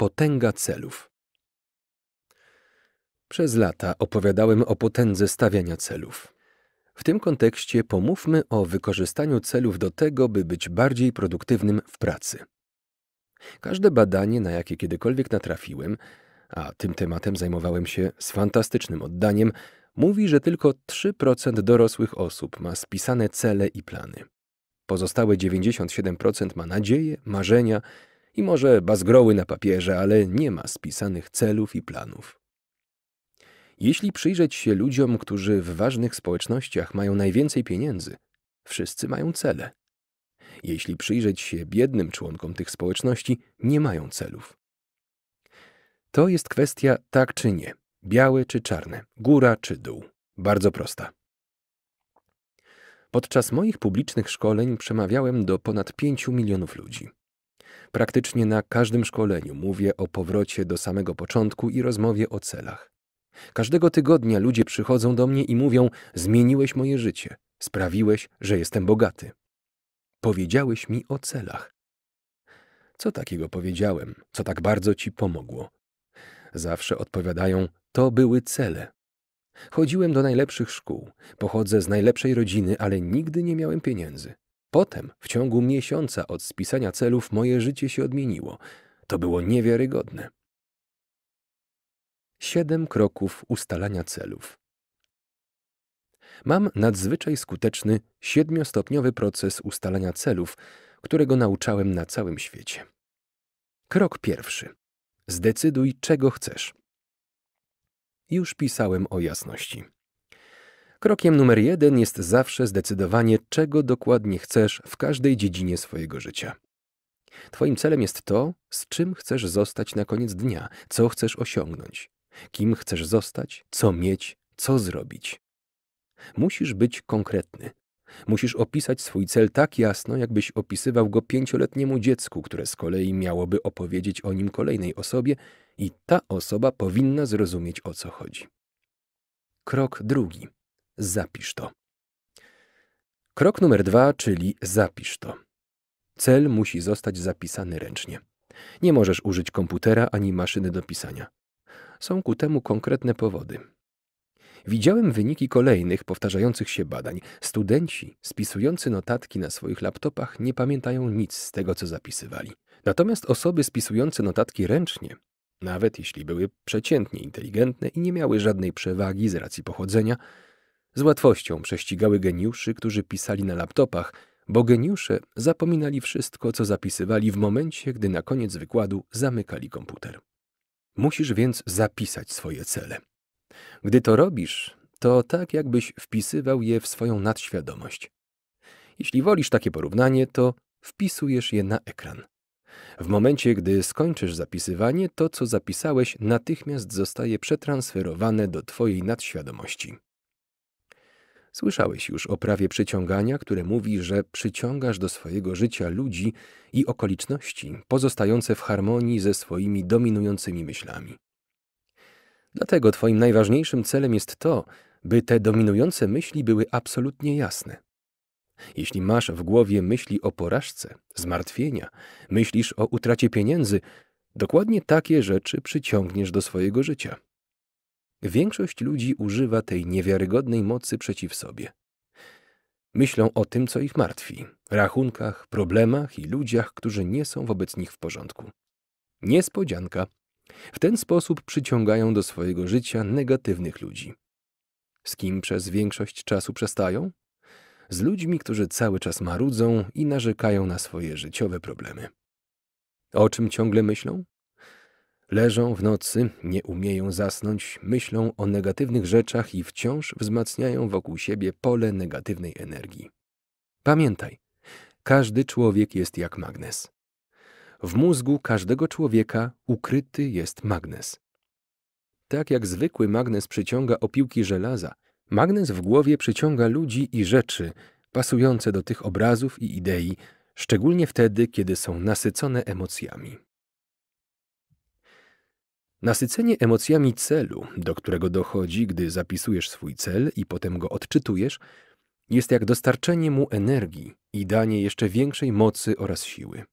Potęga celów. Przez lata opowiadałem o potędze stawiania celów. W tym kontekście pomówmy o wykorzystaniu celów do tego, by być bardziej produktywnym w pracy. Każde badanie, na jakie kiedykolwiek natrafiłem, a tym tematem zajmowałem się z fantastycznym oddaniem, mówi, że tylko 3% dorosłych osób ma spisane cele i plany. Pozostałe 97% ma nadzieje, marzenia i może bazgroły na papierze, ale nie ma spisanych celów i planów. Jeśli przyjrzeć się ludziom, którzy w ważnych społecznościach mają najwięcej pieniędzy, wszyscy mają cele. Jeśli przyjrzeć się biednym członkom tych społeczności, nie mają celów. To jest kwestia tak czy nie, białe czy czarne, góra czy dół. Bardzo prosta. Podczas moich publicznych szkoleń przemawiałem do ponad 5 milionów ludzi. Praktycznie na każdym szkoleniu mówię o powrocie do samego początku i rozmowie o celach. Każdego tygodnia ludzie przychodzą do mnie i mówią: Zmieniłeś moje życie, sprawiłeś, że jestem bogaty. Powiedziałeś mi o celach. Co takiego powiedziałem, co tak bardzo ci pomogło? Zawsze odpowiadają: To były cele. Chodziłem do najlepszych szkół, pochodzę z najlepszej rodziny, ale nigdy nie miałem pieniędzy. Potem, w ciągu miesiąca od spisania celów, moje życie się odmieniło. To było niewiarygodne. Siedem kroków ustalania celów. Mam nadzwyczaj skuteczny siedmiostopniowy proces ustalania celów, którego nauczałem na całym świecie. Krok pierwszy. Zdecyduj, czego chcesz. Już pisałem o jasności. Krokiem numer jeden jest zawsze zdecydowanie, czego dokładnie chcesz w każdej dziedzinie swojego życia. Twoim celem jest to, z czym chcesz zostać na koniec dnia, co chcesz osiągnąć, kim chcesz zostać, co mieć, co zrobić. Musisz być konkretny. Musisz opisać swój cel tak jasno, jakbyś opisywał go pięcioletniemu dziecku, które z kolei miałoby opowiedzieć o nim kolejnej osobie, i ta osoba powinna zrozumieć o co chodzi. Krok drugi. Zapisz to. Krok numer dwa, czyli zapisz to. Cel musi zostać zapisany ręcznie. Nie możesz użyć komputera ani maszyny do pisania. Są ku temu konkretne powody. Widziałem wyniki kolejnych powtarzających się badań. Studenci spisujący notatki na swoich laptopach nie pamiętają nic z tego, co zapisywali. Natomiast osoby spisujące notatki ręcznie, nawet jeśli były przeciętnie inteligentne i nie miały żadnej przewagi z racji pochodzenia, z łatwością prześcigały geniuszy, którzy pisali na laptopach, bo geniusze zapominali wszystko, co zapisywali w momencie, gdy na koniec wykładu zamykali komputer. Musisz więc zapisać swoje cele. Gdy to robisz, to tak jakbyś wpisywał je w swoją nadświadomość. Jeśli wolisz takie porównanie, to wpisujesz je na ekran. W momencie, gdy skończysz zapisywanie, to co zapisałeś natychmiast zostaje przetransferowane do Twojej nadświadomości. Słyszałeś już o prawie przyciągania, które mówi, że przyciągasz do swojego życia ludzi i okoliczności pozostające w harmonii ze swoimi dominującymi myślami. Dlatego Twoim najważniejszym celem jest to, by te dominujące myśli były absolutnie jasne. Jeśli masz w głowie myśli o porażce, zmartwienia, myślisz o utracie pieniędzy, dokładnie takie rzeczy przyciągniesz do swojego życia. Większość ludzi używa tej niewiarygodnej mocy przeciw sobie. Myślą o tym, co ich martwi, rachunkach, problemach i ludziach, którzy nie są wobec nich w porządku. Niespodzianka. W ten sposób przyciągają do swojego życia negatywnych ludzi. Z kim przez większość czasu przestają? Z ludźmi, którzy cały czas marudzą i narzekają na swoje życiowe problemy. O czym ciągle myślą? Leżą w nocy, nie umieją zasnąć, myślą o negatywnych rzeczach i wciąż wzmacniają wokół siebie pole negatywnej energii. Pamiętaj, każdy człowiek jest jak magnes. W mózgu każdego człowieka ukryty jest magnes. Tak jak zwykły magnes przyciąga opiłki żelaza, magnes w głowie przyciąga ludzi i rzeczy pasujące do tych obrazów i idei, szczególnie wtedy, kiedy są nasycone emocjami. Nasycenie emocjami celu, do którego dochodzi, gdy zapisujesz swój cel i potem go odczytujesz, jest jak dostarczenie mu energii i danie jeszcze większej mocy oraz siły.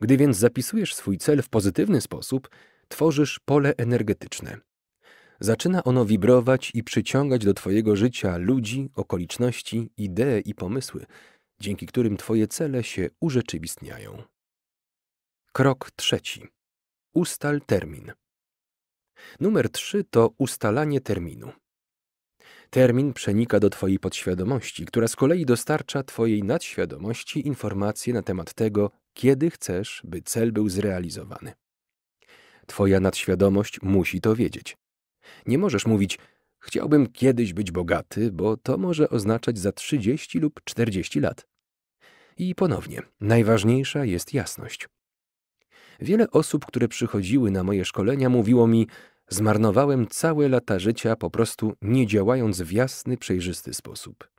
Gdy więc zapisujesz swój cel w pozytywny sposób, tworzysz pole energetyczne. Zaczyna ono wibrować i przyciągać do Twojego życia ludzi, okoliczności, idee i pomysły, dzięki którym Twoje cele się urzeczywistniają. Krok trzeci. Ustal termin. Numer 3 to ustalanie terminu. Termin przenika do Twojej podświadomości, która z kolei dostarcza Twojej nadświadomości informacje na temat tego, kiedy chcesz, by cel był zrealizowany. Twoja nadświadomość musi to wiedzieć. Nie możesz mówić, chciałbym kiedyś być bogaty, bo to może oznaczać za 30 lub 40 lat. I ponownie, najważniejsza jest jasność. Wiele osób, które przychodziły na moje szkolenia, mówiło mi: Zmarnowałem całe lata życia, po prostu nie działając w jasny, przejrzysty sposób.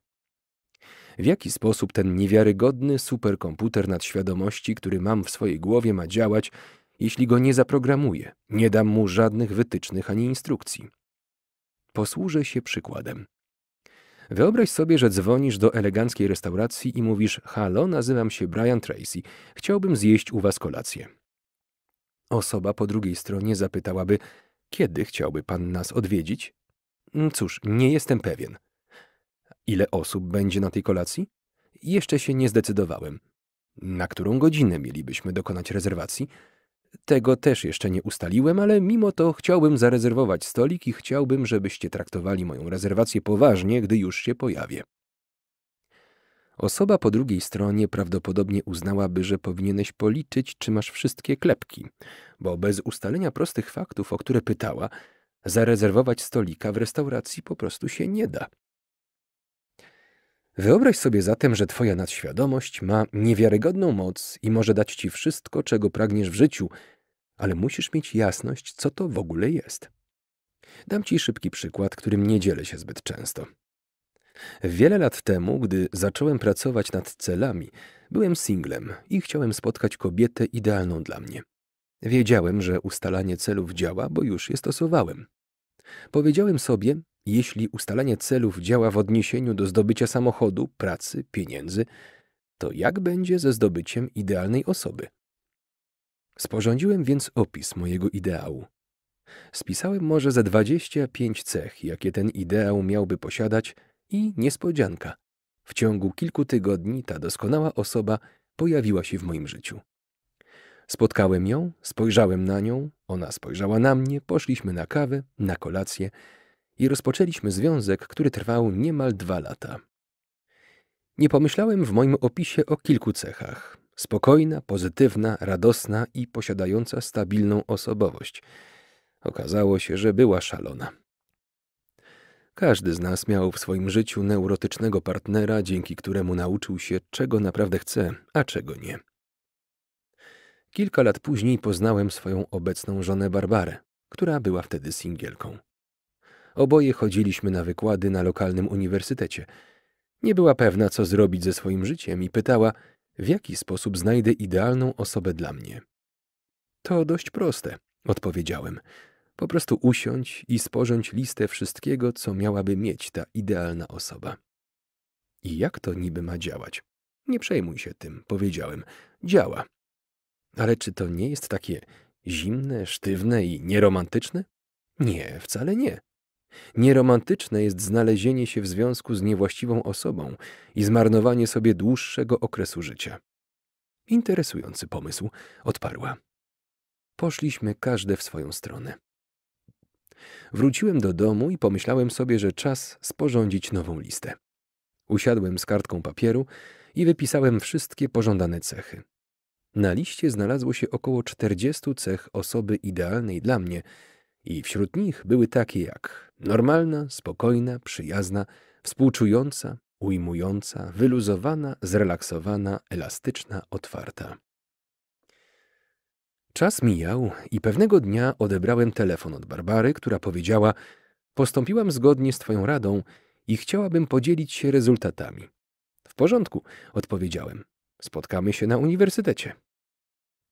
W jaki sposób ten niewiarygodny superkomputer nadświadomości, który mam w swojej głowie, ma działać, jeśli go nie zaprogramuję, nie dam mu żadnych wytycznych ani instrukcji? Posłużę się przykładem. Wyobraź sobie, że dzwonisz do eleganckiej restauracji i mówisz: Halo, nazywam się Brian Tracy, chciałbym zjeść u was kolację. Osoba po drugiej stronie zapytałaby, kiedy chciałby pan nas odwiedzić? Mm, cóż, nie jestem pewien. Ile osób będzie na tej kolacji? Jeszcze się nie zdecydowałem. Na którą godzinę mielibyśmy dokonać rezerwacji? Tego też jeszcze nie ustaliłem, ale mimo to chciałbym zarezerwować stolik i chciałbym, żebyście traktowali moją rezerwację poważnie, gdy już się pojawię. Osoba po drugiej stronie prawdopodobnie uznałaby, że powinieneś policzyć, czy masz wszystkie klepki, bo bez ustalenia prostych faktów, o które pytała, zarezerwować stolika w restauracji po prostu się nie da. Wyobraź sobie zatem, że twoja nadświadomość ma niewiarygodną moc i może dać ci wszystko, czego pragniesz w życiu, ale musisz mieć jasność, co to w ogóle jest. Dam ci szybki przykład, którym nie dzielę się zbyt często. Wiele lat temu, gdy zacząłem pracować nad celami, byłem singlem i chciałem spotkać kobietę idealną dla mnie. Wiedziałem, że ustalanie celów działa, bo już je stosowałem. Powiedziałem sobie, jeśli ustalanie celów działa w odniesieniu do zdobycia samochodu, pracy, pieniędzy, to jak będzie ze zdobyciem idealnej osoby? Sporządziłem więc opis mojego ideału. Spisałem może ze 25 cech, jakie ten ideał miałby posiadać, i niespodzianka. W ciągu kilku tygodni ta doskonała osoba pojawiła się w moim życiu. Spotkałem ją, spojrzałem na nią, ona spojrzała na mnie, poszliśmy na kawę, na kolację i rozpoczęliśmy związek, który trwał niemal dwa lata. Nie pomyślałem w moim opisie o kilku cechach: spokojna, pozytywna, radosna i posiadająca stabilną osobowość. Okazało się, że była szalona. Każdy z nas miał w swoim życiu neurotycznego partnera, dzięki któremu nauczył się, czego naprawdę chce, a czego nie. Kilka lat później poznałem swoją obecną żonę Barbarę, która była wtedy singielką. Oboje chodziliśmy na wykłady na lokalnym uniwersytecie. Nie była pewna, co zrobić ze swoim życiem i pytała, w jaki sposób znajdę idealną osobę dla mnie. To dość proste, odpowiedziałem. Po prostu usiądź i sporządź listę wszystkiego, co miałaby mieć ta idealna osoba. I jak to niby ma działać? Nie przejmuj się tym, powiedziałem. Działa. Ale czy to nie jest takie zimne, sztywne i nieromantyczne? Nie, wcale nie. Nieromantyczne jest znalezienie się w związku z niewłaściwą osobą i zmarnowanie sobie dłuższego okresu życia. Interesujący pomysł, odparła. Poszliśmy każde w swoją stronę. Wróciłem do domu i pomyślałem sobie, że czas sporządzić nową listę. Usiadłem z kartką papieru i wypisałem wszystkie pożądane cechy. Na liście znalazło się około 40 cech osoby idealnej dla mnie i wśród nich były takie jak normalna, spokojna, przyjazna, współczująca, ujmująca, wyluzowana, zrelaksowana, elastyczna, otwarta. Czas mijał i pewnego dnia odebrałem telefon od Barbary, która powiedziała: Postąpiłam zgodnie z Twoją radą i chciałabym podzielić się rezultatami. W porządku, odpowiedziałem. Spotkamy się na uniwersytecie.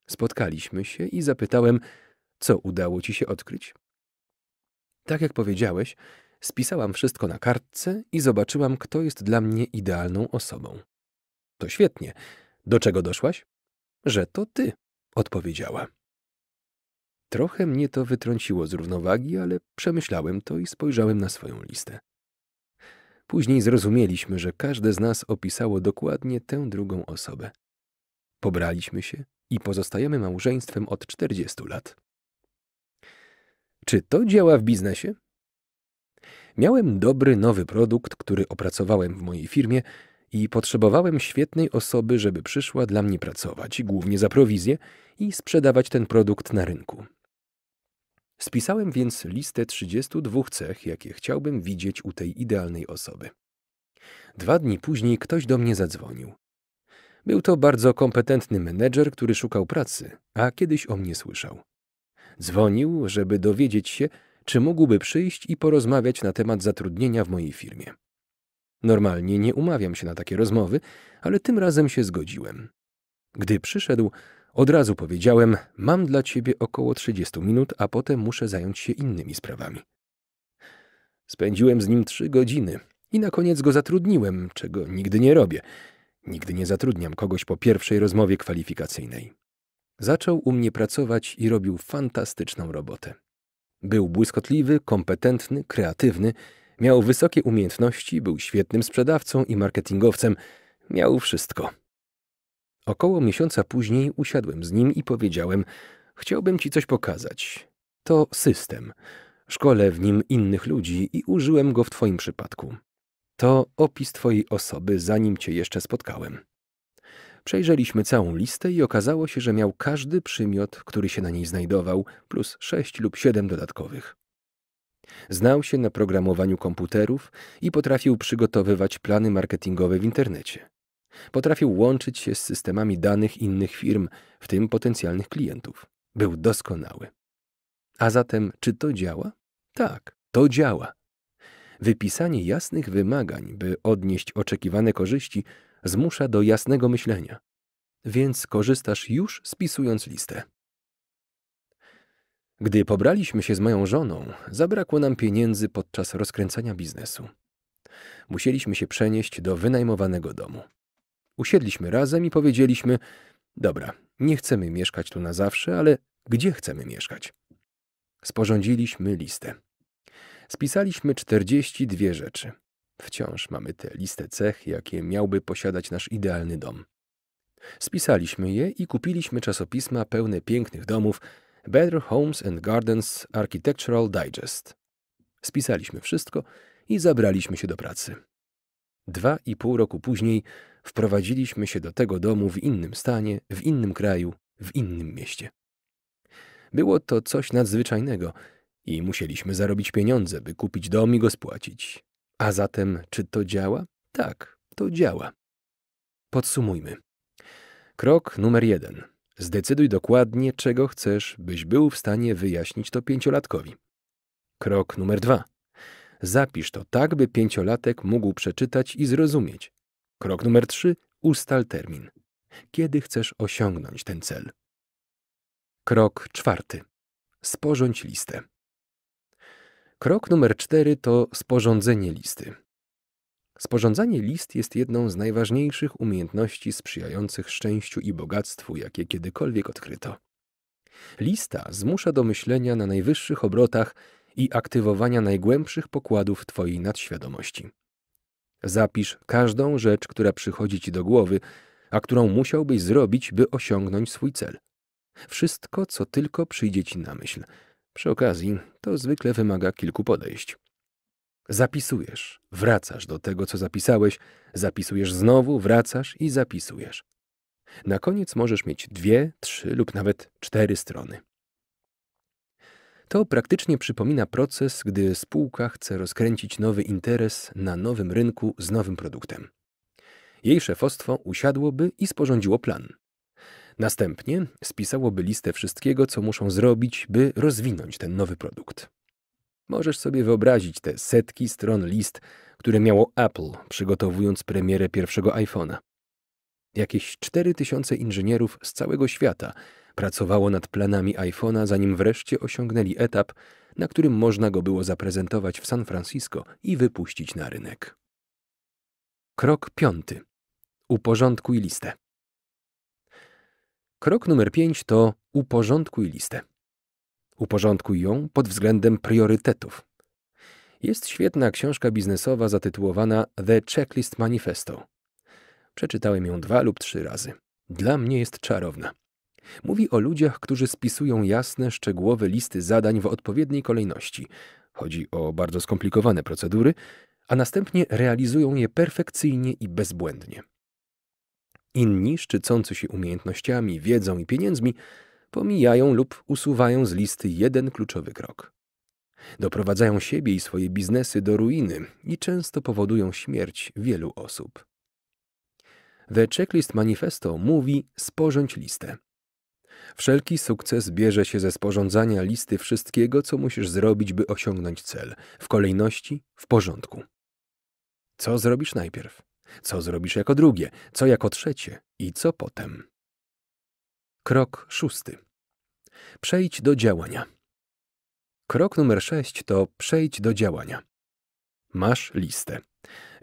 Spotkaliśmy się i zapytałem, co udało ci się odkryć. Tak jak powiedziałeś, spisałam wszystko na kartce i zobaczyłam, kto jest dla mnie idealną osobą. To świetnie. Do czego doszłaś? Że to ty odpowiedziała. Trochę mnie to wytrąciło z równowagi, ale przemyślałem to i spojrzałem na swoją listę. Później zrozumieliśmy, że każde z nas opisało dokładnie tę drugą osobę. Pobraliśmy się i pozostajemy małżeństwem od 40 lat. Czy to działa w biznesie? Miałem dobry nowy produkt, który opracowałem w mojej firmie i potrzebowałem świetnej osoby, żeby przyszła dla mnie pracować, głównie za prowizję i sprzedawać ten produkt na rynku. Spisałem więc listę 32 cech, jakie chciałbym widzieć u tej idealnej osoby. Dwa dni później ktoś do mnie zadzwonił. Był to bardzo kompetentny menedżer, który szukał pracy, a kiedyś o mnie słyszał. Dzwonił, żeby dowiedzieć się, czy mógłby przyjść i porozmawiać na temat zatrudnienia w mojej firmie. Normalnie nie umawiam się na takie rozmowy, ale tym razem się zgodziłem. Gdy przyszedł, od razu powiedziałem: Mam dla ciebie około 30 minut, a potem muszę zająć się innymi sprawami. Spędziłem z nim trzy godziny i na koniec go zatrudniłem, czego nigdy nie robię. Nigdy nie zatrudniam kogoś po pierwszej rozmowie kwalifikacyjnej. Zaczął u mnie pracować i robił fantastyczną robotę. Był błyskotliwy, kompetentny, kreatywny Miał wysokie umiejętności, był świetnym sprzedawcą i marketingowcem. Miał wszystko. Około miesiąca później usiadłem z nim i powiedziałem: Chciałbym ci coś pokazać. To system. Szkole w nim innych ludzi i użyłem go w twoim przypadku. To opis twojej osoby, zanim cię jeszcze spotkałem. Przejrzeliśmy całą listę i okazało się, że miał każdy przymiot, który się na niej znajdował, plus sześć lub siedem dodatkowych. Znał się na programowaniu komputerów i potrafił przygotowywać plany marketingowe w internecie. Potrafił łączyć się z systemami danych innych firm, w tym potencjalnych klientów. Był doskonały. A zatem, czy to działa? Tak, to działa. Wypisanie jasnych wymagań, by odnieść oczekiwane korzyści, zmusza do jasnego myślenia. Więc korzystasz już spisując listę. Gdy pobraliśmy się z moją żoną, zabrakło nam pieniędzy podczas rozkręcania biznesu. Musieliśmy się przenieść do wynajmowanego domu. Usiedliśmy razem i powiedzieliśmy: Dobra, nie chcemy mieszkać tu na zawsze, ale gdzie chcemy mieszkać? Sporządziliśmy listę. Spisaliśmy 42 rzeczy. Wciąż mamy tę listę cech, jakie miałby posiadać nasz idealny dom. Spisaliśmy je i kupiliśmy czasopisma pełne pięknych domów, Better Homes and Gardens Architectural Digest. Spisaliśmy wszystko i zabraliśmy się do pracy. Dwa i pół roku później wprowadziliśmy się do tego domu w innym stanie, w innym kraju, w innym mieście. Było to coś nadzwyczajnego i musieliśmy zarobić pieniądze, by kupić dom i go spłacić. A zatem, czy to działa? Tak, to działa. Podsumujmy. Krok numer jeden. Zdecyduj dokładnie, czego chcesz, byś był w stanie wyjaśnić to pięciolatkowi. Krok numer dwa. Zapisz to tak, by pięciolatek mógł przeczytać i zrozumieć. Krok numer trzy. Ustal termin. Kiedy chcesz osiągnąć ten cel? Krok czwarty. Sporządź listę. Krok numer cztery to sporządzenie listy. Sporządzanie list jest jedną z najważniejszych umiejętności sprzyjających szczęściu i bogactwu, jakie kiedykolwiek odkryto. Lista zmusza do myślenia na najwyższych obrotach i aktywowania najgłębszych pokładów Twojej nadświadomości. Zapisz każdą rzecz, która przychodzi Ci do głowy, a którą musiałbyś zrobić, by osiągnąć swój cel. Wszystko, co tylko przyjdzie Ci na myśl. Przy okazji, to zwykle wymaga kilku podejść. Zapisujesz, wracasz do tego, co zapisałeś, zapisujesz znowu, wracasz i zapisujesz. Na koniec możesz mieć dwie, trzy lub nawet cztery strony. To praktycznie przypomina proces, gdy spółka chce rozkręcić nowy interes na nowym rynku z nowym produktem. Jej szefostwo usiadłoby i sporządziło plan. Następnie spisałoby listę wszystkiego, co muszą zrobić, by rozwinąć ten nowy produkt. Możesz sobie wyobrazić te setki stron list, które miało Apple, przygotowując premierę pierwszego iPhone'a. Jakieś 4000 inżynierów z całego świata pracowało nad planami iPhone'a, zanim wreszcie osiągnęli etap, na którym można go było zaprezentować w San Francisco i wypuścić na rynek. Krok piąty. Uporządkuj listę. Krok numer pięć to uporządkuj listę. Uporządkuj ją pod względem priorytetów. Jest świetna książka biznesowa zatytułowana The Checklist Manifesto. Przeczytałem ją dwa lub trzy razy. Dla mnie jest czarowna. Mówi o ludziach, którzy spisują jasne, szczegółowe listy zadań w odpowiedniej kolejności. Chodzi o bardzo skomplikowane procedury, a następnie realizują je perfekcyjnie i bezbłędnie. Inni, szczycący się umiejętnościami, wiedzą i pieniędzmi, pomijają lub usuwają z listy jeden kluczowy krok. Doprowadzają siebie i swoje biznesy do ruiny i często powodują śmierć wielu osób. The Checklist Manifesto mówi sporządź listę. Wszelki sukces bierze się ze sporządzania listy wszystkiego, co musisz zrobić, by osiągnąć cel, w kolejności, w porządku. Co zrobisz najpierw? Co zrobisz jako drugie? Co jako trzecie? I co potem? Krok szósty. Przejdź do działania. Krok numer sześć to przejdź do działania. Masz listę.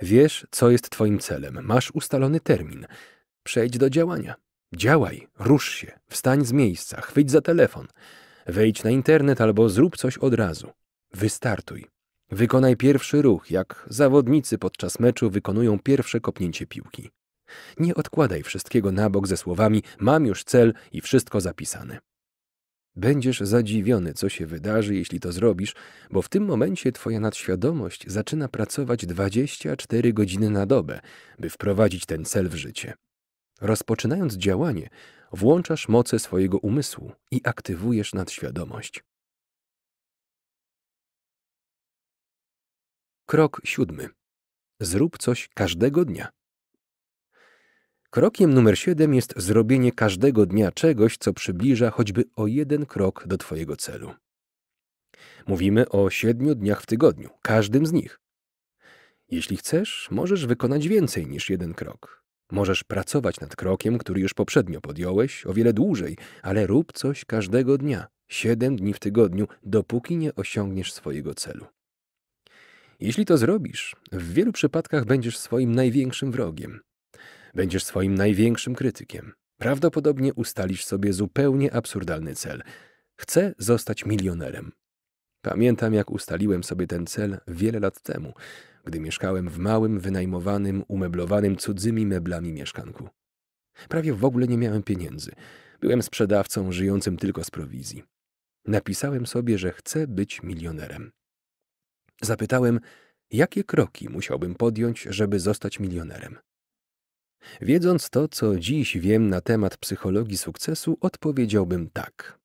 Wiesz, co jest Twoim celem. Masz ustalony termin. Przejdź do działania. Działaj, rusz się, wstań z miejsca, chwyć za telefon. Wejdź na internet albo zrób coś od razu. Wystartuj. Wykonaj pierwszy ruch, jak zawodnicy podczas meczu wykonują pierwsze kopnięcie piłki. Nie odkładaj wszystkiego na bok ze słowami mam już cel i wszystko zapisane. Będziesz zadziwiony, co się wydarzy, jeśli to zrobisz, bo w tym momencie Twoja nadświadomość zaczyna pracować 24 godziny na dobę, by wprowadzić ten cel w życie. Rozpoczynając działanie, włączasz moce swojego umysłu i aktywujesz nadświadomość. Krok siódmy. Zrób coś każdego dnia. Krokiem numer siedem jest zrobienie każdego dnia czegoś, co przybliża choćby o jeden krok do Twojego celu. Mówimy o siedmiu dniach w tygodniu, każdym z nich. Jeśli chcesz, możesz wykonać więcej niż jeden krok. Możesz pracować nad krokiem, który już poprzednio podjąłeś, o wiele dłużej, ale rób coś każdego dnia, siedem dni w tygodniu, dopóki nie osiągniesz swojego celu. Jeśli to zrobisz, w wielu przypadkach będziesz swoim największym wrogiem będziesz swoim największym krytykiem. Prawdopodobnie ustalisz sobie zupełnie absurdalny cel. Chcę zostać milionerem. Pamiętam, jak ustaliłem sobie ten cel wiele lat temu, gdy mieszkałem w małym, wynajmowanym, umeblowanym cudzymi meblami mieszkanku. Prawie w ogóle nie miałem pieniędzy. Byłem sprzedawcą żyjącym tylko z prowizji. Napisałem sobie, że chcę być milionerem. Zapytałem, jakie kroki musiałbym podjąć, żeby zostać milionerem. Wiedząc to, co dziś wiem na temat psychologii sukcesu, odpowiedziałbym tak.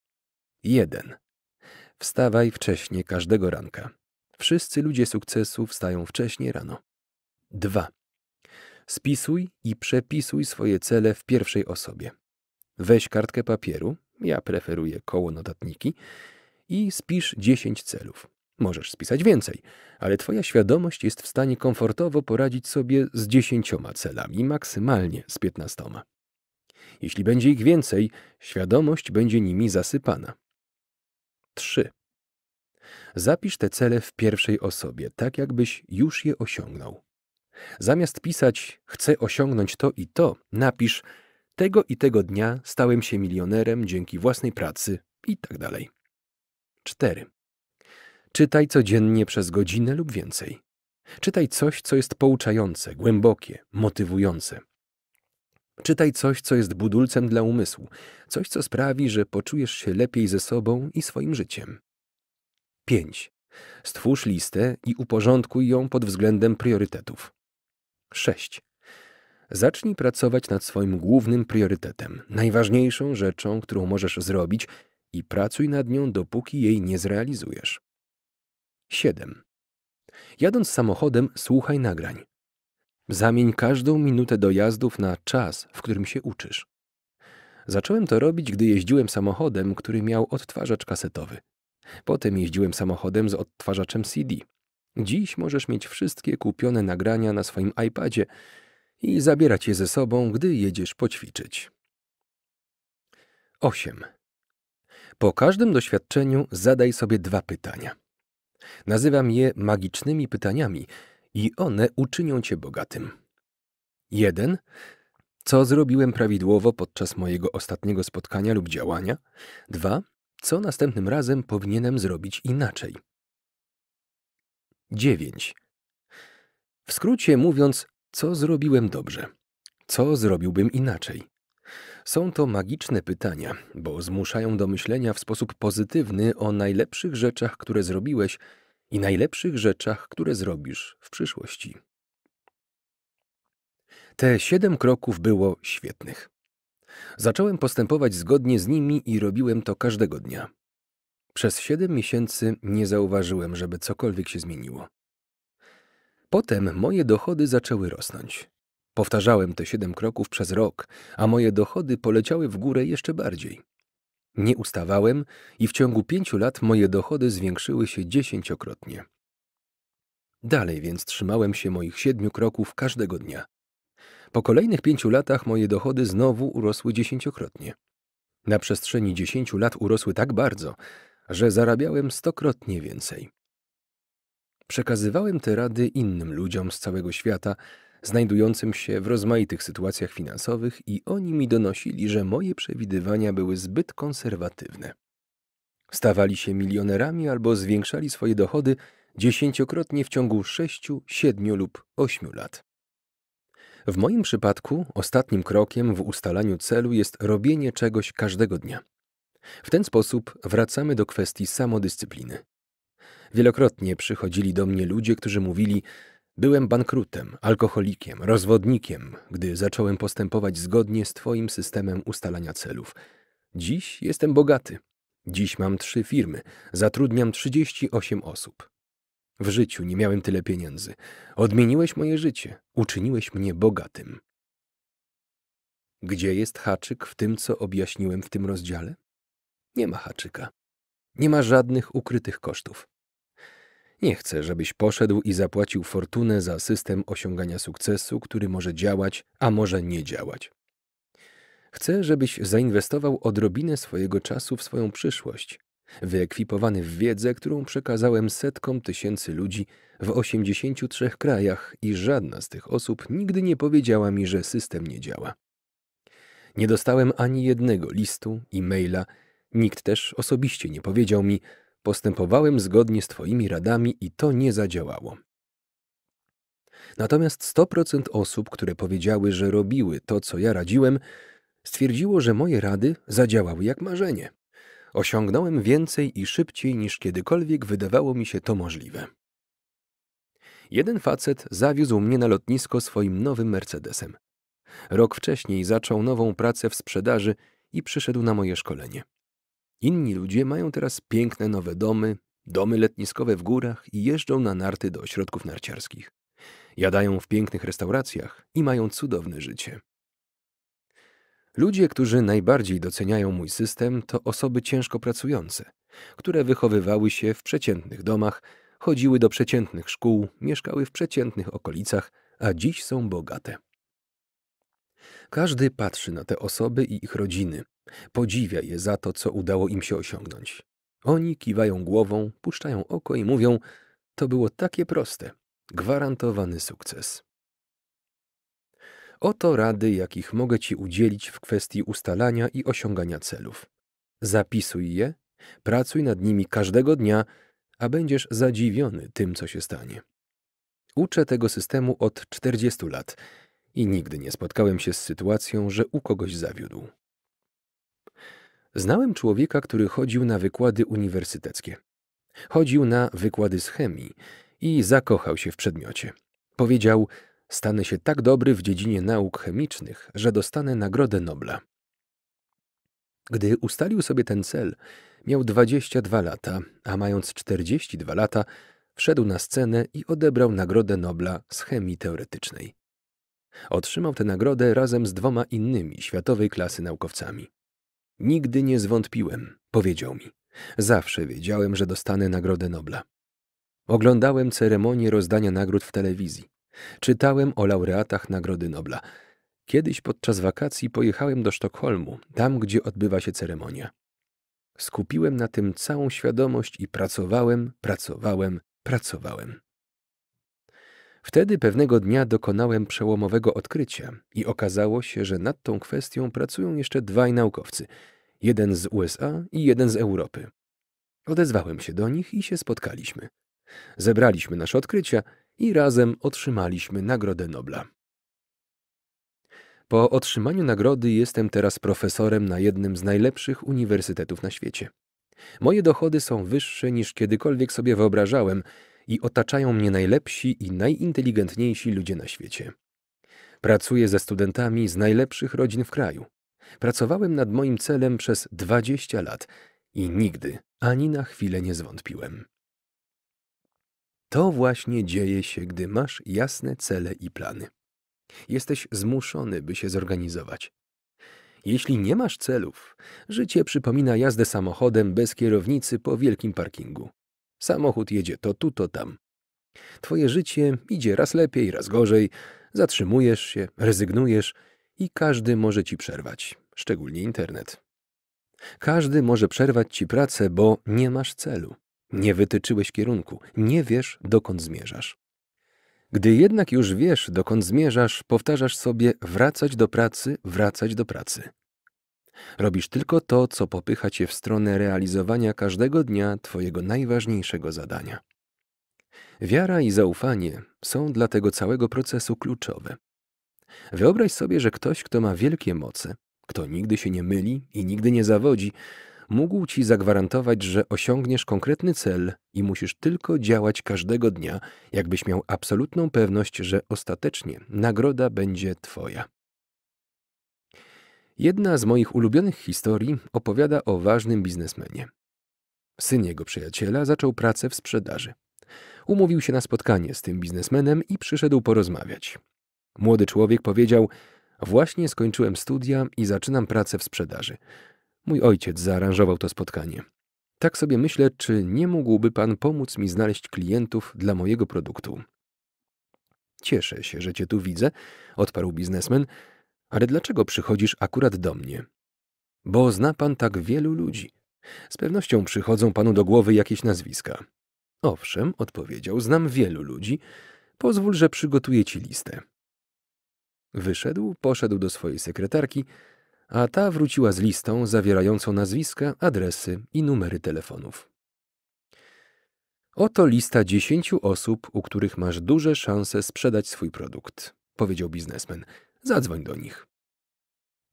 1. Wstawaj wcześnie każdego ranka. Wszyscy ludzie sukcesu wstają wcześnie rano. 2. Spisuj i przepisuj swoje cele w pierwszej osobie. Weź kartkę papieru, ja preferuję koło notatniki, i spisz 10 celów. Możesz spisać więcej, ale twoja świadomość jest w stanie komfortowo poradzić sobie z dziesięcioma celami, maksymalnie z piętnastoma. Jeśli będzie ich więcej, świadomość będzie nimi zasypana. 3. Zapisz te cele w pierwszej osobie, tak jakbyś już je osiągnął. Zamiast pisać chcę osiągnąć to i to, napisz tego i tego dnia stałem się milionerem dzięki własnej pracy i tak dalej. 4. Czytaj codziennie przez godzinę lub więcej. Czytaj coś, co jest pouczające, głębokie, motywujące. Czytaj coś, co jest budulcem dla umysłu, coś, co sprawi, że poczujesz się lepiej ze sobą i swoim życiem. 5. Stwórz listę i uporządkuj ją pod względem priorytetów. 6. Zacznij pracować nad swoim głównym priorytetem, najważniejszą rzeczą, którą możesz zrobić i pracuj nad nią, dopóki jej nie zrealizujesz. 7. Jadąc samochodem, słuchaj nagrań. Zamień każdą minutę dojazdów na czas, w którym się uczysz. Zacząłem to robić, gdy jeździłem samochodem, który miał odtwarzacz kasetowy. Potem jeździłem samochodem z odtwarzaczem CD. Dziś możesz mieć wszystkie kupione nagrania na swoim iPadzie i zabierać je ze sobą, gdy jedziesz poćwiczyć. 8. Po każdym doświadczeniu zadaj sobie dwa pytania. Nazywam je magicznymi pytaniami i one uczynią cię bogatym. 1. Co zrobiłem prawidłowo podczas mojego ostatniego spotkania lub działania? 2. Co następnym razem powinienem zrobić inaczej? 9. W skrócie mówiąc, co zrobiłem dobrze? Co zrobiłbym inaczej? Są to magiczne pytania, bo zmuszają do myślenia w sposób pozytywny o najlepszych rzeczach, które zrobiłeś i najlepszych rzeczach, które zrobisz w przyszłości. Te siedem kroków było świetnych. Zacząłem postępować zgodnie z nimi i robiłem to każdego dnia. Przez siedem miesięcy nie zauważyłem, żeby cokolwiek się zmieniło. Potem moje dochody zaczęły rosnąć. Powtarzałem te siedem kroków przez rok, a moje dochody poleciały w górę jeszcze bardziej. Nie ustawałem i w ciągu pięciu lat moje dochody zwiększyły się dziesięciokrotnie. Dalej więc trzymałem się moich siedmiu kroków każdego dnia. Po kolejnych pięciu latach moje dochody znowu urosły dziesięciokrotnie. Na przestrzeni dziesięciu lat urosły tak bardzo, że zarabiałem stokrotnie więcej. Przekazywałem te rady innym ludziom z całego świata, znajdującym się w rozmaitych sytuacjach finansowych i oni mi donosili, że moje przewidywania były zbyt konserwatywne. Stawali się milionerami albo zwiększali swoje dochody dziesięciokrotnie w ciągu sześciu, siedmiu lub ośmiu lat. W moim przypadku ostatnim krokiem w ustalaniu celu jest robienie czegoś każdego dnia. W ten sposób wracamy do kwestii samodyscypliny. Wielokrotnie przychodzili do mnie ludzie, którzy mówili: Byłem bankrutem, alkoholikiem, rozwodnikiem, gdy zacząłem postępować zgodnie z Twoim systemem ustalania celów. Dziś jestem bogaty. Dziś mam trzy firmy, zatrudniam 38 osób. W życiu nie miałem tyle pieniędzy. Odmieniłeś moje życie, uczyniłeś mnie bogatym. Gdzie jest haczyk w tym, co objaśniłem w tym rozdziale? Nie ma haczyka. Nie ma żadnych ukrytych kosztów. Nie chcę, żebyś poszedł i zapłacił fortunę za system osiągania sukcesu, który może działać, a może nie działać. Chcę, żebyś zainwestował odrobinę swojego czasu w swoją przyszłość, wyekwipowany w wiedzę, którą przekazałem setkom tysięcy ludzi w 83 krajach i żadna z tych osób nigdy nie powiedziała mi, że system nie działa. Nie dostałem ani jednego listu, e-maila, nikt też osobiście nie powiedział mi, Postępowałem zgodnie z Twoimi radami i to nie zadziałało. Natomiast 100% osób, które powiedziały, że robiły to, co ja radziłem, stwierdziło, że moje rady zadziałały jak marzenie. Osiągnąłem więcej i szybciej niż kiedykolwiek wydawało mi się to możliwe. Jeden facet zawiózł mnie na lotnisko swoim nowym Mercedesem. Rok wcześniej zaczął nową pracę w sprzedaży i przyszedł na moje szkolenie. Inni ludzie mają teraz piękne nowe domy, domy letniskowe w górach i jeżdżą na narty do ośrodków narciarskich. Jadają w pięknych restauracjach i mają cudowne życie. Ludzie, którzy najbardziej doceniają mój system, to osoby ciężko pracujące, które wychowywały się w przeciętnych domach, chodziły do przeciętnych szkół, mieszkały w przeciętnych okolicach, a dziś są bogate. Każdy patrzy na te osoby i ich rodziny, Podziwia je za to, co udało im się osiągnąć. Oni kiwają głową, puszczają oko i mówią: To było takie proste. Gwarantowany sukces. Oto rady, jakich mogę Ci udzielić w kwestii ustalania i osiągania celów. Zapisuj je, pracuj nad nimi każdego dnia, a będziesz zadziwiony tym, co się stanie. Uczę tego systemu od 40 lat i nigdy nie spotkałem się z sytuacją, że u kogoś zawiódł. Znałem człowieka, który chodził na wykłady uniwersyteckie. Chodził na wykłady z chemii i zakochał się w przedmiocie. Powiedział: Stanę się tak dobry w dziedzinie nauk chemicznych, że dostanę Nagrodę Nobla. Gdy ustalił sobie ten cel, miał 22 lata, a mając 42 lata, wszedł na scenę i odebrał Nagrodę Nobla z chemii teoretycznej. Otrzymał tę nagrodę razem z dwoma innymi światowej klasy naukowcami. Nigdy nie zwątpiłem, powiedział mi. Zawsze wiedziałem, że dostanę Nagrodę Nobla. Oglądałem ceremonię rozdania nagród w telewizji. Czytałem o laureatach Nagrody Nobla. Kiedyś podczas wakacji pojechałem do Sztokholmu, tam gdzie odbywa się ceremonia. Skupiłem na tym całą świadomość i pracowałem, pracowałem, pracowałem. Wtedy pewnego dnia dokonałem przełomowego odkrycia i okazało się, że nad tą kwestią pracują jeszcze dwaj naukowcy, jeden z USA i jeden z Europy. Odezwałem się do nich i się spotkaliśmy. Zebraliśmy nasze odkrycia i razem otrzymaliśmy Nagrodę Nobla. Po otrzymaniu nagrody jestem teraz profesorem na jednym z najlepszych uniwersytetów na świecie. Moje dochody są wyższe niż kiedykolwiek sobie wyobrażałem, i otaczają mnie najlepsi i najinteligentniejsi ludzie na świecie. Pracuję ze studentami z najlepszych rodzin w kraju. Pracowałem nad moim celem przez 20 lat i nigdy, ani na chwilę nie zwątpiłem. To właśnie dzieje się, gdy masz jasne cele i plany. Jesteś zmuszony, by się zorganizować. Jeśli nie masz celów, życie przypomina jazdę samochodem bez kierownicy po wielkim parkingu. Samochód jedzie to tu, to tam. Twoje życie idzie raz lepiej, raz gorzej, zatrzymujesz się, rezygnujesz i każdy może ci przerwać, szczególnie internet. Każdy może przerwać ci pracę, bo nie masz celu, nie wytyczyłeś kierunku, nie wiesz, dokąd zmierzasz. Gdy jednak już wiesz, dokąd zmierzasz, powtarzasz sobie wracać do pracy, wracać do pracy. Robisz tylko to, co popycha cię w stronę realizowania każdego dnia Twojego najważniejszego zadania. Wiara i zaufanie są dla tego całego procesu kluczowe. Wyobraź sobie, że ktoś, kto ma wielkie moce, kto nigdy się nie myli i nigdy nie zawodzi, mógł ci zagwarantować, że osiągniesz konkretny cel i musisz tylko działać każdego dnia, jakbyś miał absolutną pewność, że ostatecznie nagroda będzie twoja. Jedna z moich ulubionych historii opowiada o ważnym biznesmenie. Syn jego przyjaciela zaczął pracę w sprzedaży. Umówił się na spotkanie z tym biznesmenem i przyszedł porozmawiać. Młody człowiek powiedział: Właśnie skończyłem studia i zaczynam pracę w sprzedaży. Mój ojciec zaaranżował to spotkanie. Tak sobie myślę, czy nie mógłby pan pomóc mi znaleźć klientów dla mojego produktu. Cieszę się, że cię tu widzę, odparł biznesmen ale dlaczego przychodzisz akurat do mnie? Bo zna pan tak wielu ludzi. Z pewnością przychodzą panu do głowy jakieś nazwiska. Owszem, odpowiedział, znam wielu ludzi. Pozwól, że przygotuję ci listę. Wyszedł, poszedł do swojej sekretarki, a ta wróciła z listą zawierającą nazwiska, adresy i numery telefonów. Oto lista dziesięciu osób, u których masz duże szanse sprzedać swój produkt, powiedział biznesmen. Zadzwoń do nich.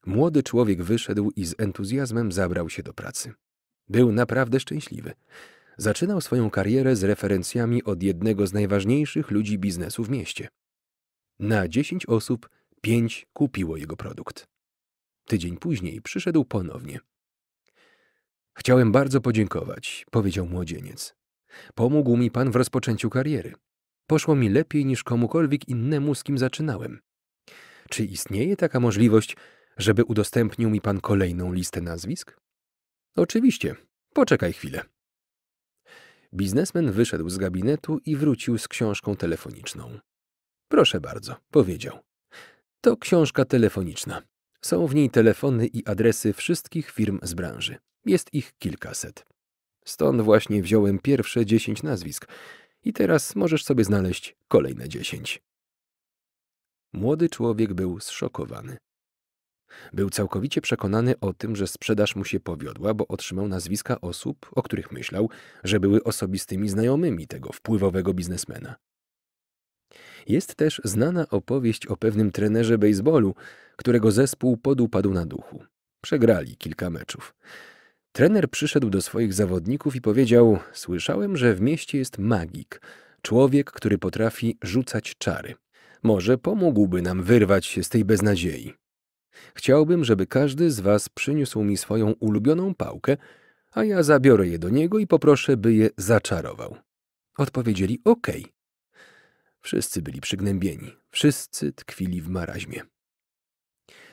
Młody człowiek wyszedł i z entuzjazmem zabrał się do pracy. Był naprawdę szczęśliwy. Zaczynał swoją karierę z referencjami od jednego z najważniejszych ludzi biznesu w mieście. Na dziesięć osób pięć kupiło jego produkt. Tydzień później przyszedł ponownie. Chciałem bardzo podziękować, powiedział młodzieniec. Pomógł mi pan w rozpoczęciu kariery. Poszło mi lepiej niż komukolwiek innemu, z kim zaczynałem. Czy istnieje taka możliwość, żeby udostępnił mi pan kolejną listę nazwisk? Oczywiście. Poczekaj chwilę. Biznesmen wyszedł z gabinetu i wrócił z książką telefoniczną. Proszę bardzo, powiedział. To książka telefoniczna. Są w niej telefony i adresy wszystkich firm z branży. Jest ich kilkaset. Stąd właśnie wziąłem pierwsze dziesięć nazwisk. I teraz możesz sobie znaleźć kolejne dziesięć. Młody człowiek był zszokowany. Był całkowicie przekonany o tym, że sprzedaż mu się powiodła, bo otrzymał nazwiska osób, o których myślał, że były osobistymi znajomymi tego wpływowego biznesmena. Jest też znana opowieść o pewnym trenerze baseballu, którego zespół podupadł na duchu. Przegrali kilka meczów. Trener przyszedł do swoich zawodników i powiedział: Słyszałem, że w mieście jest magik, człowiek, który potrafi rzucać czary. Może pomógłby nam wyrwać się z tej beznadziei. Chciałbym, żeby każdy z was przyniósł mi swoją ulubioną pałkę, a ja zabiorę je do niego i poproszę, by je zaczarował. Odpowiedzieli OK. Wszyscy byli przygnębieni, wszyscy tkwili w marazmie.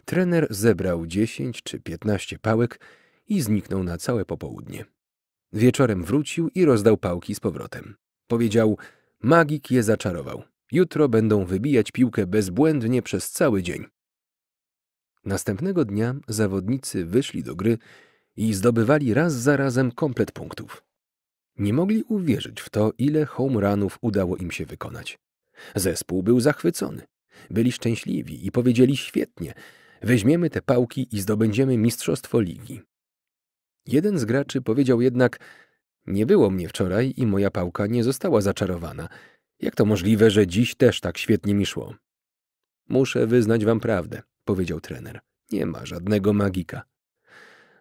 Trener zebrał dziesięć czy piętnaście pałek i zniknął na całe popołudnie. Wieczorem wrócił i rozdał pałki z powrotem. Powiedział, magik je zaczarował. Jutro będą wybijać piłkę bezbłędnie przez cały dzień. Następnego dnia zawodnicy wyszli do gry i zdobywali raz za razem komplet punktów. Nie mogli uwierzyć w to, ile home runów udało im się wykonać. Zespół był zachwycony. Byli szczęśliwi i powiedzieli świetnie, weźmiemy te pałki i zdobędziemy mistrzostwo ligi. Jeden z graczy powiedział jednak, nie było mnie wczoraj i moja pałka nie została zaczarowana, jak to możliwe, że dziś też tak świetnie mi szło? Muszę wyznać wam prawdę, powiedział trener. Nie ma żadnego magika.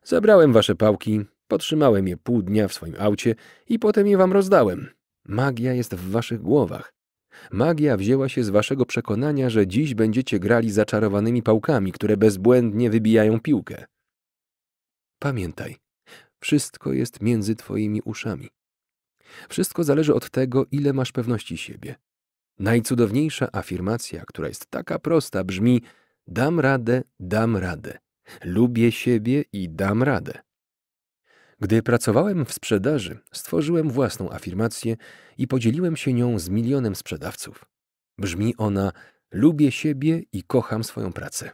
Zabrałem wasze pałki, potrzymałem je pół dnia w swoim aucie i potem je wam rozdałem. Magia jest w waszych głowach. Magia wzięła się z waszego przekonania, że dziś będziecie grali zaczarowanymi pałkami, które bezbłędnie wybijają piłkę. Pamiętaj, wszystko jest między twoimi uszami. Wszystko zależy od tego, ile masz pewności siebie. Najcudowniejsza afirmacja, która jest taka prosta, brzmi: Dam radę, dam radę. Lubię siebie i dam radę. Gdy pracowałem w sprzedaży, stworzyłem własną afirmację i podzieliłem się nią z milionem sprzedawców. Brzmi ona: Lubię siebie i kocham swoją pracę.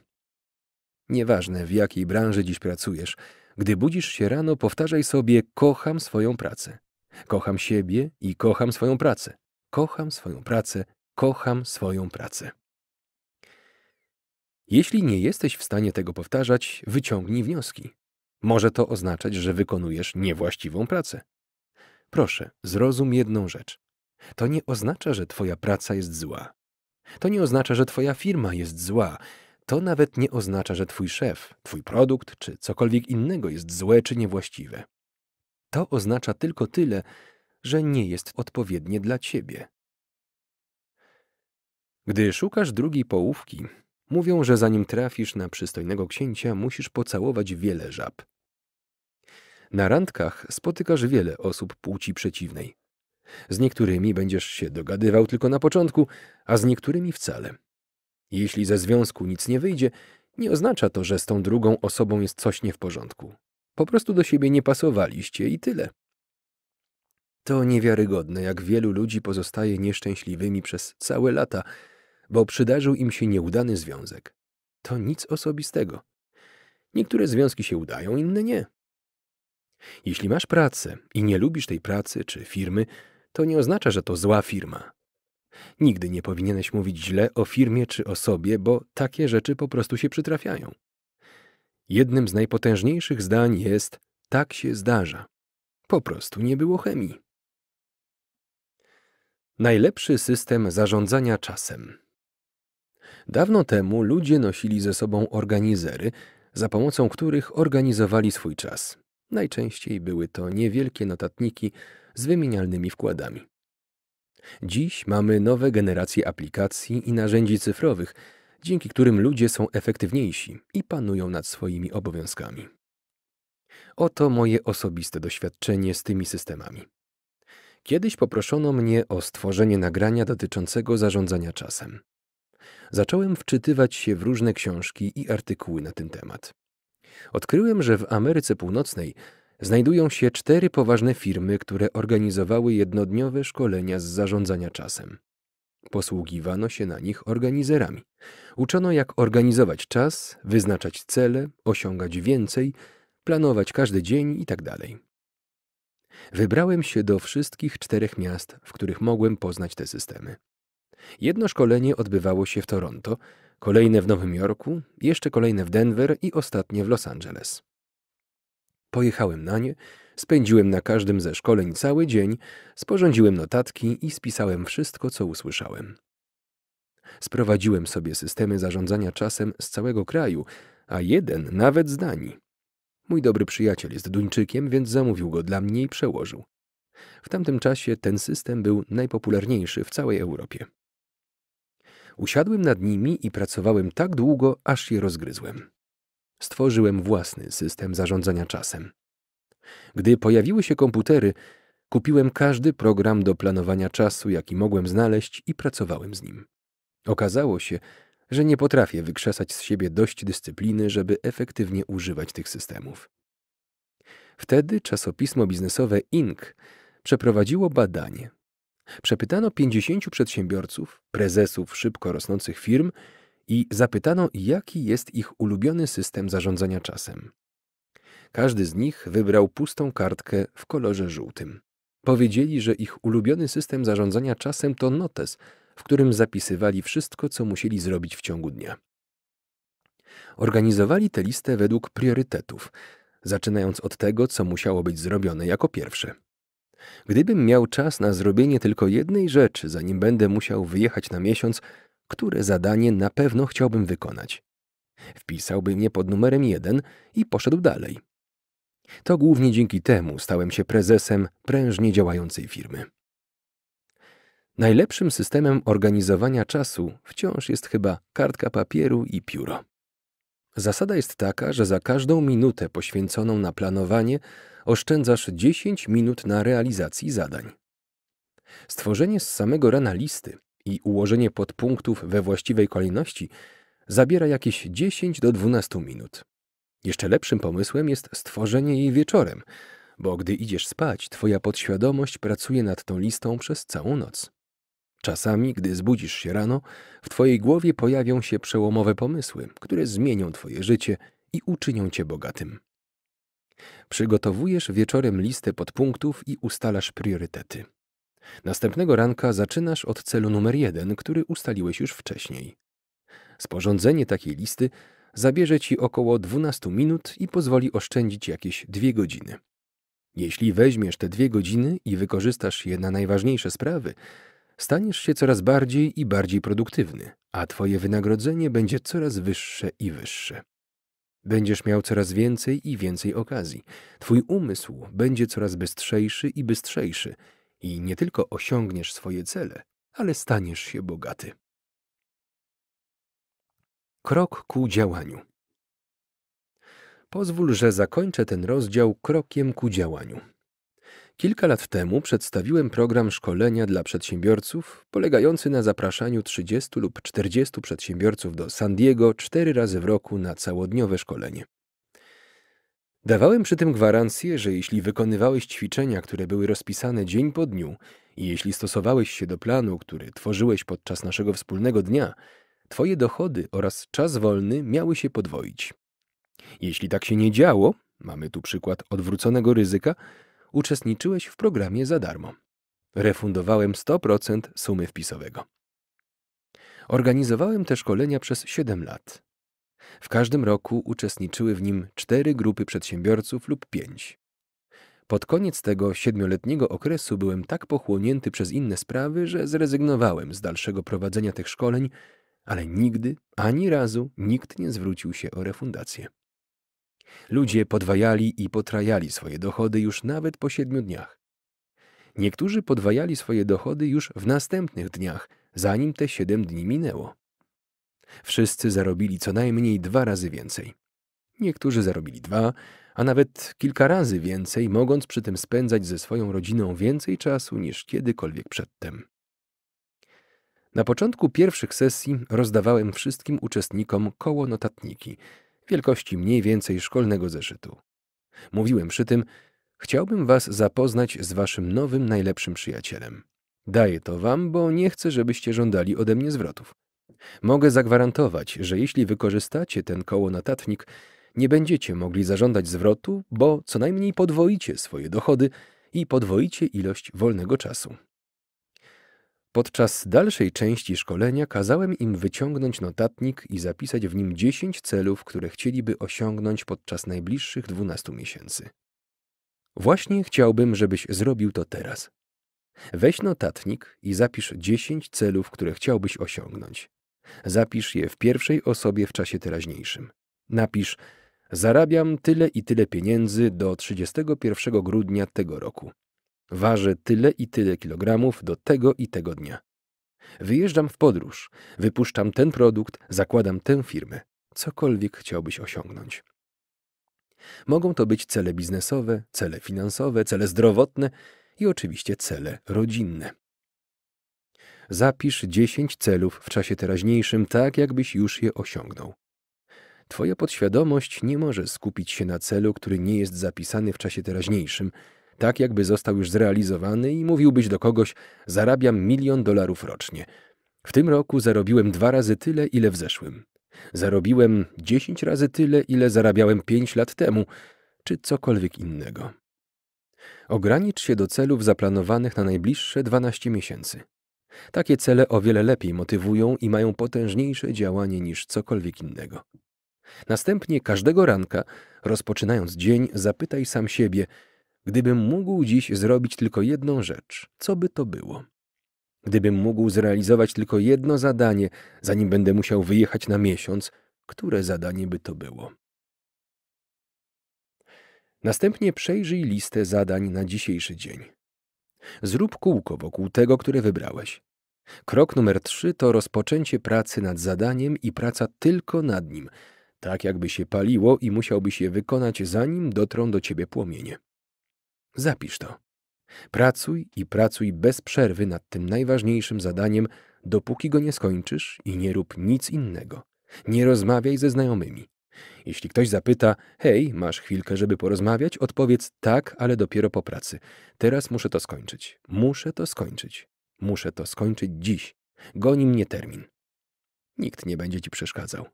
Nieważne w jakiej branży dziś pracujesz, gdy budzisz się rano, powtarzaj sobie: Kocham swoją pracę. Kocham siebie i kocham swoją pracę. Kocham swoją pracę, kocham swoją pracę. Jeśli nie jesteś w stanie tego powtarzać, wyciągnij wnioski. Może to oznaczać, że wykonujesz niewłaściwą pracę. Proszę, zrozum jedną rzecz. To nie oznacza, że Twoja praca jest zła. To nie oznacza, że Twoja firma jest zła. To nawet nie oznacza, że Twój szef, Twój produkt czy cokolwiek innego jest złe czy niewłaściwe. To oznacza tylko tyle, że nie jest odpowiednie dla ciebie. Gdy szukasz drugiej połówki, mówią, że zanim trafisz na przystojnego księcia, musisz pocałować wiele żab. Na randkach spotykasz wiele osób płci przeciwnej. Z niektórymi będziesz się dogadywał tylko na początku, a z niektórymi wcale. Jeśli ze związku nic nie wyjdzie, nie oznacza to, że z tą drugą osobą jest coś nie w porządku. Po prostu do siebie nie pasowaliście i tyle. To niewiarygodne, jak wielu ludzi pozostaje nieszczęśliwymi przez całe lata, bo przydarzył im się nieudany związek. To nic osobistego. Niektóre związki się udają, inne nie. Jeśli masz pracę i nie lubisz tej pracy czy firmy, to nie oznacza, że to zła firma. Nigdy nie powinieneś mówić źle o firmie czy o sobie, bo takie rzeczy po prostu się przytrafiają. Jednym z najpotężniejszych zdań jest tak się zdarza. Po prostu nie było chemii. Najlepszy system zarządzania czasem. Dawno temu ludzie nosili ze sobą organizery, za pomocą których organizowali swój czas. Najczęściej były to niewielkie notatniki z wymienialnymi wkładami. Dziś mamy nowe generacje aplikacji i narzędzi cyfrowych – dzięki którym ludzie są efektywniejsi i panują nad swoimi obowiązkami. Oto moje osobiste doświadczenie z tymi systemami. Kiedyś poproszono mnie o stworzenie nagrania dotyczącego zarządzania czasem. Zacząłem wczytywać się w różne książki i artykuły na ten temat. Odkryłem, że w Ameryce Północnej znajdują się cztery poważne firmy, które organizowały jednodniowe szkolenia z zarządzania czasem. Posługiwano się na nich organizerami. Uczono, jak organizować czas, wyznaczać cele, osiągać więcej, planować każdy dzień itd. Tak Wybrałem się do wszystkich czterech miast, w których mogłem poznać te systemy. Jedno szkolenie odbywało się w Toronto, kolejne w Nowym Jorku, jeszcze kolejne w Denver i ostatnie w Los Angeles. Pojechałem na nie, Spędziłem na każdym ze szkoleń cały dzień, sporządziłem notatki i spisałem wszystko, co usłyszałem. Sprowadziłem sobie systemy zarządzania czasem z całego kraju, a jeden nawet z Danii. Mój dobry przyjaciel jest Duńczykiem, więc zamówił go dla mnie i przełożył. W tamtym czasie ten system był najpopularniejszy w całej Europie. Usiadłem nad nimi i pracowałem tak długo, aż je rozgryzłem. Stworzyłem własny system zarządzania czasem. Gdy pojawiły się komputery, kupiłem każdy program do planowania czasu, jaki mogłem znaleźć i pracowałem z nim. Okazało się, że nie potrafię wykrzesać z siebie dość dyscypliny, żeby efektywnie używać tych systemów. Wtedy czasopismo biznesowe Inc. przeprowadziło badanie. Przepytano 50 przedsiębiorców, prezesów szybko rosnących firm i zapytano, jaki jest ich ulubiony system zarządzania czasem. Każdy z nich wybrał pustą kartkę w kolorze żółtym. Powiedzieli, że ich ulubiony system zarządzania czasem to notes, w którym zapisywali wszystko, co musieli zrobić w ciągu dnia. Organizowali tę listę według priorytetów, zaczynając od tego, co musiało być zrobione jako pierwsze. Gdybym miał czas na zrobienie tylko jednej rzeczy, zanim będę musiał wyjechać na miesiąc, które zadanie na pewno chciałbym wykonać? Wpisałbym je pod numerem jeden i poszedł dalej, to głównie dzięki temu stałem się prezesem prężnie działającej firmy. Najlepszym systemem organizowania czasu wciąż jest chyba kartka papieru i pióro. Zasada jest taka, że za każdą minutę poświęconą na planowanie oszczędzasz 10 minut na realizacji zadań. Stworzenie z samego rana listy i ułożenie podpunktów we właściwej kolejności zabiera jakieś 10 do 12 minut. Jeszcze lepszym pomysłem jest stworzenie jej wieczorem, bo gdy idziesz spać, twoja podświadomość pracuje nad tą listą przez całą noc. Czasami, gdy zbudzisz się rano, w twojej głowie pojawią się przełomowe pomysły, które zmienią twoje życie i uczynią cię bogatym. Przygotowujesz wieczorem listę podpunktów i ustalasz priorytety. Następnego ranka zaczynasz od celu numer jeden, który ustaliłeś już wcześniej. Sporządzenie takiej listy zabierze Ci około 12 minut i pozwoli oszczędzić jakieś 2 godziny. Jeśli weźmiesz te 2 godziny i wykorzystasz je na najważniejsze sprawy, staniesz się coraz bardziej i bardziej produktywny, a Twoje wynagrodzenie będzie coraz wyższe i wyższe. Będziesz miał coraz więcej i więcej okazji. Twój umysł będzie coraz bystrzejszy i bystrzejszy i nie tylko osiągniesz swoje cele, ale staniesz się bogaty. Krok ku działaniu. Pozwól, że zakończę ten rozdział krokiem ku działaniu. Kilka lat temu przedstawiłem program szkolenia dla przedsiębiorców, polegający na zapraszaniu 30 lub 40 przedsiębiorców do San Diego cztery razy w roku na całodniowe szkolenie. Dawałem przy tym gwarancję, że jeśli wykonywałeś ćwiczenia, które były rozpisane dzień po dniu i jeśli stosowałeś się do planu, który tworzyłeś podczas naszego wspólnego dnia, Twoje dochody oraz czas wolny miały się podwoić. Jeśli tak się nie działo, mamy tu przykład odwróconego ryzyka, uczestniczyłeś w programie za darmo. Refundowałem 100% sumy wpisowego. Organizowałem te szkolenia przez 7 lat. W każdym roku uczestniczyły w nim 4 grupy przedsiębiorców lub 5. Pod koniec tego siedmioletniego okresu byłem tak pochłonięty przez inne sprawy, że zrezygnowałem z dalszego prowadzenia tych szkoleń ale nigdy, ani razu nikt nie zwrócił się o refundację. Ludzie podwajali i potrajali swoje dochody już nawet po siedmiu dniach. Niektórzy podwajali swoje dochody już w następnych dniach, zanim te siedem dni minęło. Wszyscy zarobili co najmniej dwa razy więcej. Niektórzy zarobili dwa, a nawet kilka razy więcej, mogąc przy tym spędzać ze swoją rodziną więcej czasu niż kiedykolwiek przedtem. Na początku pierwszych sesji rozdawałem wszystkim uczestnikom koło notatniki, wielkości mniej więcej szkolnego zeszytu. Mówiłem przy tym, chciałbym was zapoznać z waszym nowym najlepszym przyjacielem. Daję to wam, bo nie chcę, żebyście żądali ode mnie zwrotów. Mogę zagwarantować, że jeśli wykorzystacie ten koło notatnik, nie będziecie mogli zażądać zwrotu, bo co najmniej podwoicie swoje dochody i podwoicie ilość wolnego czasu. Podczas dalszej części szkolenia kazałem im wyciągnąć notatnik i zapisać w nim 10 celów, które chcieliby osiągnąć podczas najbliższych 12 miesięcy. Właśnie chciałbym, żebyś zrobił to teraz. Weź notatnik i zapisz 10 celów, które chciałbyś osiągnąć. Zapisz je w pierwszej osobie w czasie teraźniejszym. Napisz: Zarabiam tyle i tyle pieniędzy do 31 grudnia tego roku. Waży tyle i tyle kilogramów do tego i tego dnia. Wyjeżdżam w podróż, wypuszczam ten produkt, zakładam tę firmę. Cokolwiek chciałbyś osiągnąć. Mogą to być cele biznesowe, cele finansowe, cele zdrowotne i oczywiście cele rodzinne. Zapisz 10 celów w czasie teraźniejszym, tak jakbyś już je osiągnął. Twoja podświadomość nie może skupić się na celu, który nie jest zapisany w czasie teraźniejszym, tak jakby został już zrealizowany i mówiłbyś do kogoś, zarabiam milion dolarów rocznie. W tym roku zarobiłem dwa razy tyle, ile w zeszłym. Zarobiłem dziesięć razy tyle, ile zarabiałem pięć lat temu, czy cokolwiek innego. Ogranicz się do celów zaplanowanych na najbliższe 12 miesięcy. Takie cele o wiele lepiej motywują i mają potężniejsze działanie niż cokolwiek innego. Następnie każdego ranka, rozpoczynając dzień, zapytaj sam siebie, Gdybym mógł dziś zrobić tylko jedną rzecz, co by to było? Gdybym mógł zrealizować tylko jedno zadanie, zanim będę musiał wyjechać na miesiąc, które zadanie by to było? Następnie przejrzyj listę zadań na dzisiejszy dzień. Zrób kółko wokół tego, które wybrałeś. Krok numer trzy to rozpoczęcie pracy nad zadaniem i praca tylko nad nim, tak jakby się paliło i musiałbyś je wykonać, zanim dotrą do ciebie płomienie. Zapisz to. Pracuj i pracuj bez przerwy nad tym najważniejszym zadaniem, dopóki go nie skończysz i nie rób nic innego. Nie rozmawiaj ze znajomymi. Jeśli ktoś zapyta, hej, masz chwilkę, żeby porozmawiać, odpowiedz tak, ale dopiero po pracy. Teraz muszę to skończyć. Muszę to skończyć. Muszę to skończyć dziś. Goni mnie termin. Nikt nie będzie ci przeszkadzał.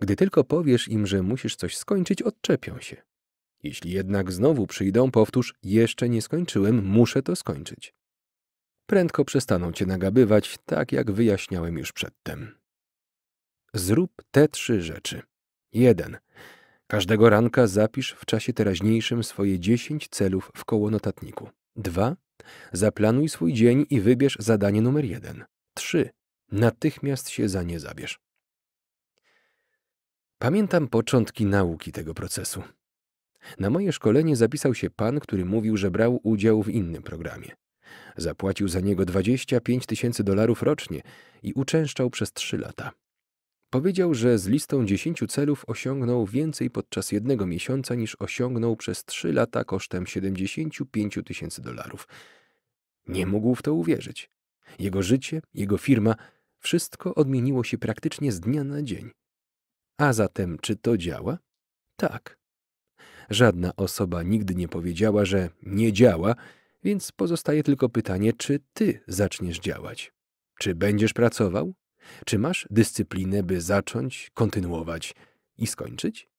Gdy tylko powiesz im, że musisz coś skończyć, odczepią się. Jeśli jednak znowu przyjdą, powtórz, jeszcze nie skończyłem, muszę to skończyć. Prędko przestaną cię nagabywać, tak jak wyjaśniałem już przedtem. Zrób te trzy rzeczy. 1. Każdego ranka zapisz w czasie teraźniejszym swoje 10 celów w koło notatniku. 2. Zaplanuj swój dzień i wybierz zadanie numer 1. 3. Natychmiast się za nie zabierz. Pamiętam początki nauki tego procesu. Na moje szkolenie zapisał się pan, który mówił, że brał udział w innym programie. Zapłacił za niego 25 tysięcy dolarów rocznie i uczęszczał przez trzy lata. Powiedział, że z listą 10 celów osiągnął więcej podczas jednego miesiąca niż osiągnął przez trzy lata kosztem 75 tysięcy dolarów. Nie mógł w to uwierzyć. Jego życie, jego firma, wszystko odmieniło się praktycznie z dnia na dzień. A zatem, czy to działa? Tak. Żadna osoba nigdy nie powiedziała, że nie działa, więc pozostaje tylko pytanie, czy ty zaczniesz działać? Czy będziesz pracował? Czy masz dyscyplinę, by zacząć, kontynuować i skończyć?